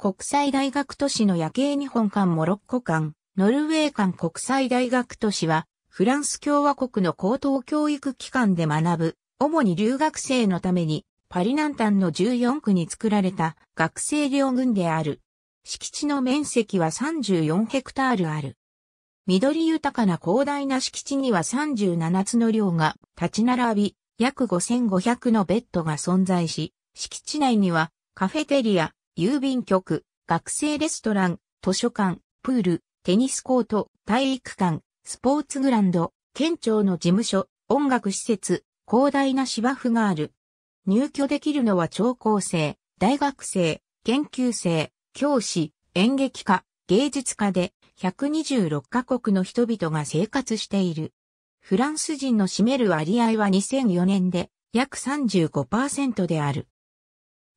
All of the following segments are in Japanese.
国際大学都市の夜景日本館モロッコ館、ノルウェー館国際大学都市は、フランス共和国の高等教育機関で学ぶ、主に留学生のために、パリ南端の14区に作られた学生寮群である。敷地の面積は34ヘクタールある。緑豊かな広大な敷地には37つの寮が立ち並び、約5500のベッドが存在し、敷地内にはカフェテリア、郵便局、学生レストラン、図書館、プール、テニスコート、体育館、スポーツグランド、県庁の事務所、音楽施設、広大な芝生がある。入居できるのは長高生、大学生、研究生、教師、演劇家、芸術家で126カ国の人々が生活している。フランス人の占める割合は2004年で約35%である。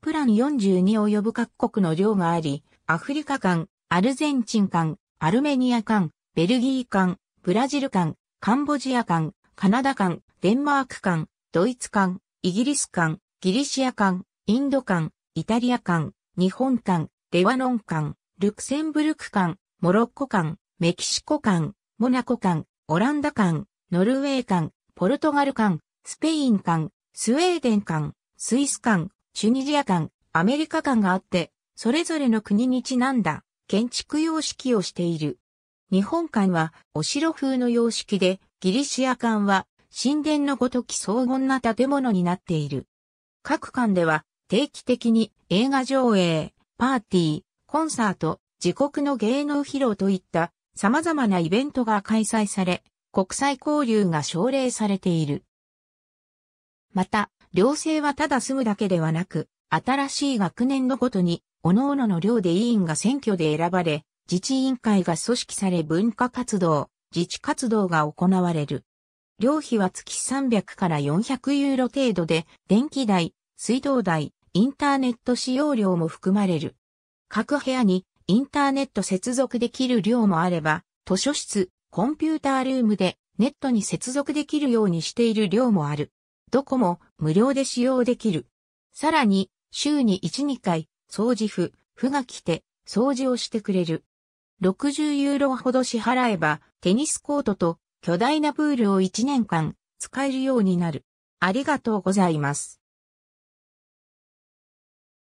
プラン42及ぶ各国の領があり、アフリカ間、アルゼンチン間、アルメニア間、ベルギー間、ブラジル間、カンボジア間、カナダ間、デンマーク間、ドイツ間、イギリス間、ギリシア間、インド間、イタリア間、日本間、レワノン間、ルクセンブルク間、モロッコ間、メキシコ間、モナコ間、オランダ間、ノルウェー間、ポルトガル間、スペイン間、スウェーデン間、スイス間、チュニジア館、アメリカ館があって、それぞれの国にちなんだ建築様式をしている。日本館はお城風の様式で、ギリシア館は神殿のごとき荘厳な建物になっている。各館では定期的に映画上映、パーティー、コンサート、自国の芸能披露といった様々なイベントが開催され、国際交流が奨励されている。また、寮生はただ住むだけではなく、新しい学年のごとに、各々の寮で委員が選挙で選ばれ、自治委員会が組織され文化活動、自治活動が行われる。寮費は月300から400ユーロ程度で、電気代、水道代、インターネット使用料も含まれる。各部屋にインターネット接続できる量もあれば、図書室、コンピュータールームでネットに接続できるようにしている量もある。どこも無料で使用できる。さらに、週に1、2回、掃除婦、婦が来て、掃除をしてくれる。60ユーロほど支払えば、テニスコートと巨大なプールを1年間使えるようになる。ありがとうございます。